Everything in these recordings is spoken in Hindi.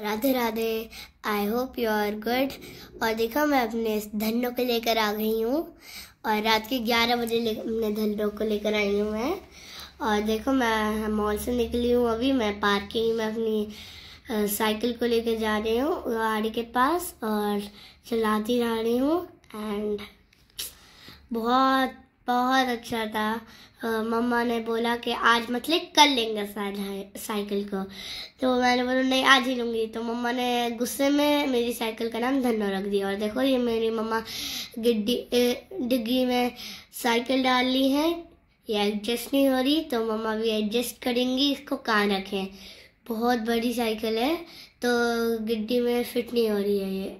Radhe Radhe I hope you are good और देखो मैं अपने धनों को लेकर आ गई हूँ और रात के ग्यारह बजे अपने धनों को लेकर आई हूँ मैं और देखो मैं मॉल से निकली हूँ अभी मैं पार्किंग में अपनी साइकिल को लेकर जा रही हूँ गाड़ी के पास और चलाती जा रही हूँ एंड बहुत बहुत अच्छा था मम्मा ने बोला कि आज मतलब कल लेंगे साइकिल को तो मैंने बोला नहीं आज ही लूँगी तो मम्मा ने गुस्से में मेरी साइकिल का नाम धन्नो रख दिया और देखो ये मेरी मम्मा गिड्डी डिग्गी में साइकिल डाल ली है ये एडजस्ट नहीं हो रही तो मम्मा भी एडजस्ट करेंगी इसको कहाँ रखें बहुत बड़ी साइकिल है तो गिड्डी में फिट नहीं हो रही है ये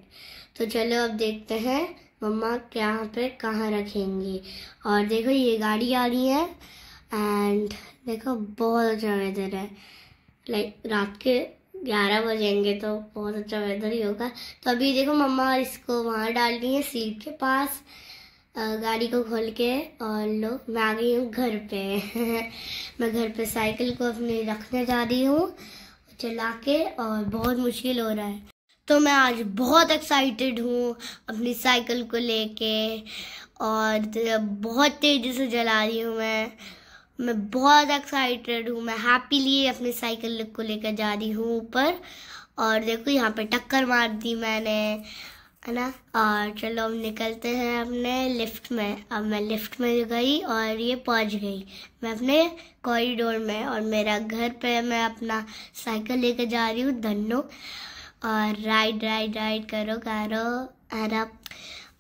तो चलो अब देखते हैं मम्मा क्या पे कहाँ रखेंगी और देखो ये गाड़ी आ रही है एंड देखो बहुत अच्छा वेदर है लाइक रात के ग्यारह बजेंगे तो बहुत अच्छा वेदर ही होगा तो अभी देखो मम्मा इसको वहाँ डाल रही है सीट के पास गाड़ी को खोल के और लो मैं आ गई हूँ घर पे मैं घर पे साइकिल को अपने रखने जा रही हूँ चला के और बहुत मुश्किल हो रहा है तो मैं आज बहुत एक्साइटेड हूँ अपनी साइकिल को लेके और मतलब बहुत तेज़ी से जला रही हूँ मैं मैं बहुत एक्साइटेड हूँ मैं हैप्पीली अपनी साइकिल को लेकर जा रही हूँ ऊपर और देखो यहाँ पे टक्कर मार दी मैंने है ना और चलो हम निकलते हैं अपने लिफ्ट में अब मैं लिफ्ट में गई और ये पहुँच गई मैं अपने कॉरिडोर में और मेरा घर पे मैं अपना साइकिल लेकर जा रही हूँ धन्नो और राइड राइड राइड करो करो हरा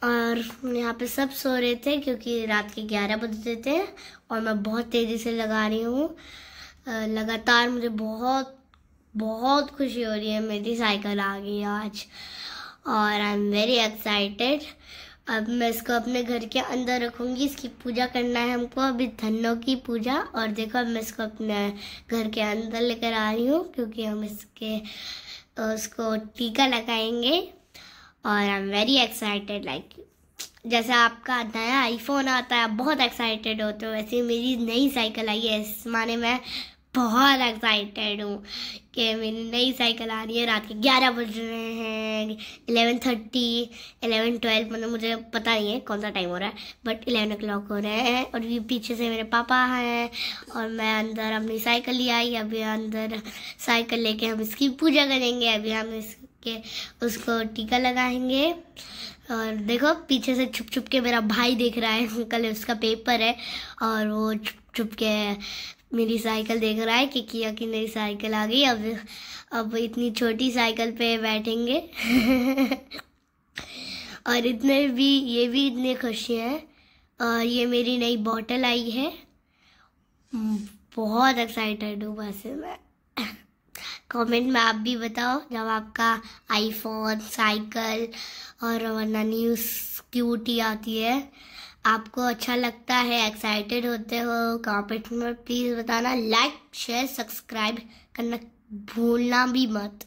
और यहाँ पे सब सो रहे थे क्योंकि रात के ग्यारह बजते थे और मैं बहुत तेज़ी से लगा रही हूँ लगातार मुझे बहुत बहुत खुशी हो रही है मेरी साइकिल आ गई आज और आई एम वेरी एक्साइटेड अब मैं इसको अपने घर के अंदर रखूँगी इसकी पूजा करना है हमको अभी धनों की पूजा और देखो अब मैं इसको अपने घर के अंदर लेकर आ रही हूँ क्योंकि हम इसके तो उसको टीका लगाएंगे और I am very excited like जैसे आपका नया आईफोन आता है आप बहुत एक्साइटेड होते हो वैसे मेरी नई साइकिल आई है इस माने मैं बहुत एक्साइटेड हूँ कि मेरी नई साइकिल आ रही है रात के ग्यारह बज रहे हैं एलेवन थर्टी एलेवन ट्वेल्व मतलब मुझे पता नहीं है कौन सा टाइम हो रहा है बट एलेवन ओ क्लॉक हो रहे हैं और ये पीछे से मेरे पापा हैं और मैं अंदर अपनी साइकिल ले आई अभी अंदर साइकिल लेके हम इसकी पूजा करेंगे अभी हम इसके उसको टीका लगाएंगे और देखो पीछे से छुप छुप के मेरा भाई देख रहा है कल उसका पेपर है और वो छुप छुप के मेरी साइकिल देख रहा है कि किया कि मेरी साइकिल आ गई अब अब इतनी छोटी साइकिल पे बैठेंगे और इतने भी ये भी इतने खुश हैं और ये मेरी नई बॉटल आई है बहुत एक्साइटेड हूँ बस मैं कमेंट में आप भी बताओ जब आपका आईफोन साइकिल और वरना न्यूज़ क्यूटी आती है आपको अच्छा लगता है एक्साइटेड होते हो कॉमेंट में प्लीज़ बताना लाइक शेयर सब्सक्राइब करना भूलना भी मत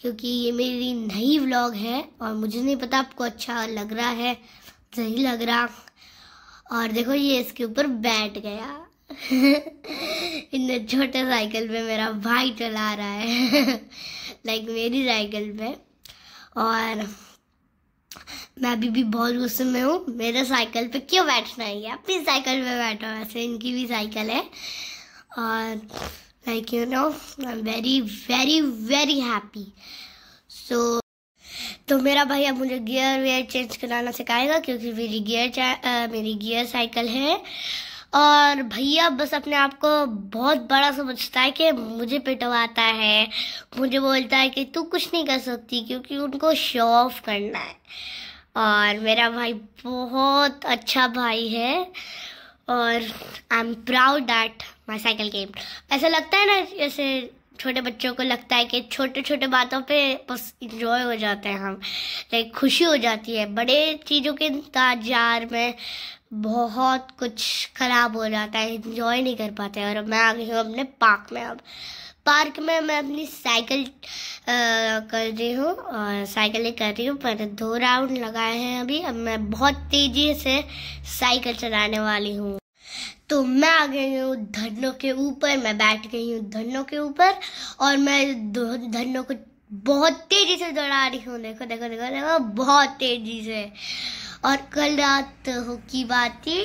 क्योंकि ये मेरी नई व्लॉग है और मुझे नहीं पता आपको अच्छा लग रहा है सही लग रहा और देखो ये इसके ऊपर बैठ गया इतने छोटे साइकिल पे मेरा भाई चला रहा है लाइक मेरी साइकिल पे और मैं अभी भी बहुत गुस्से में हूँ मेरे साइकिल पे क्यों बैठना है ये अपनी साइकिल पे बैठो वैसे इनकी भी साइकिल है और like you know I am very very very happy so तो मेरा भाई अब मुझे गियर वेयर चेंज कराना सिखाएगा क्योंकि मेरी गियर आ, मेरी गियर साइकिल है और भैया बस अपने आप को बहुत बड़ा समझता है कि मुझे पिटवाता है मुझे बोलता है कि तू कुछ नहीं कर सकती क्योंकि उनको शो ऑफ करना है और मेरा भाई बहुत अच्छा भाई है और I am proud that my cycle game ऐसा लगता है ना जैसे छोटे बच्चों को लगता है कि छोटे छोटे बातों पे बस इंजॉय हो जाते हैं हम लाइक खुशी हो जाती है बड़े चीज़ों के ताजार में बहुत कुछ ख़राब हो जाता है इंजॉय नहीं कर पाते और मैं आ गई हूँ अपने पार्क में अब पार्क में मैं अपनी साइकिल कर रही हूँ और साइकिलें कर रही हूँ पर दो राउंड लगाए हैं अभी अब मैं बहुत तेज़ी से साइकिल चलाने वाली हूँ तो मैं आ गई हूँ धनों के ऊपर मैं बैठ गई हूँ धनों के ऊपर और मैं धनों को बहुत तेज़ी से दौड़ा रही हूँ देखो देखो देखो देखो बहुत तेज़ी से और कल रात की बात थी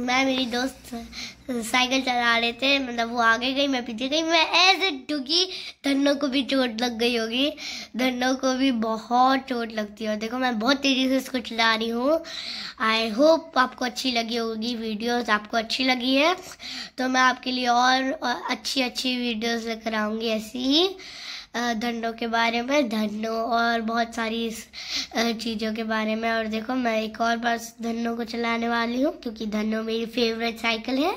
मैं मेरी दोस्त साइकिल चला रहे थे मतलब वो आगे गई मैं पीछे गई मैं ऐसे डूबी धनों को भी चोट लग गई होगी धनों को भी बहुत चोट लगती है देखो मैं बहुत तेज़ी से इसको चला रही हूँ आई होप आपको अच्छी लगी होगी वीडियोस आपको अच्छी लगी है तो मैं आपके लिए और अच्छी अच्छी वीडियोज़ लेकर आऊँगी ऐसी ही धनों के बारे में धनों और बहुत सारी चीज़ों के बारे में और देखो मैं एक और बार धनों को चलाने वाली हूँ क्योंकि धंडों मेरी फेवरेट साइकिल है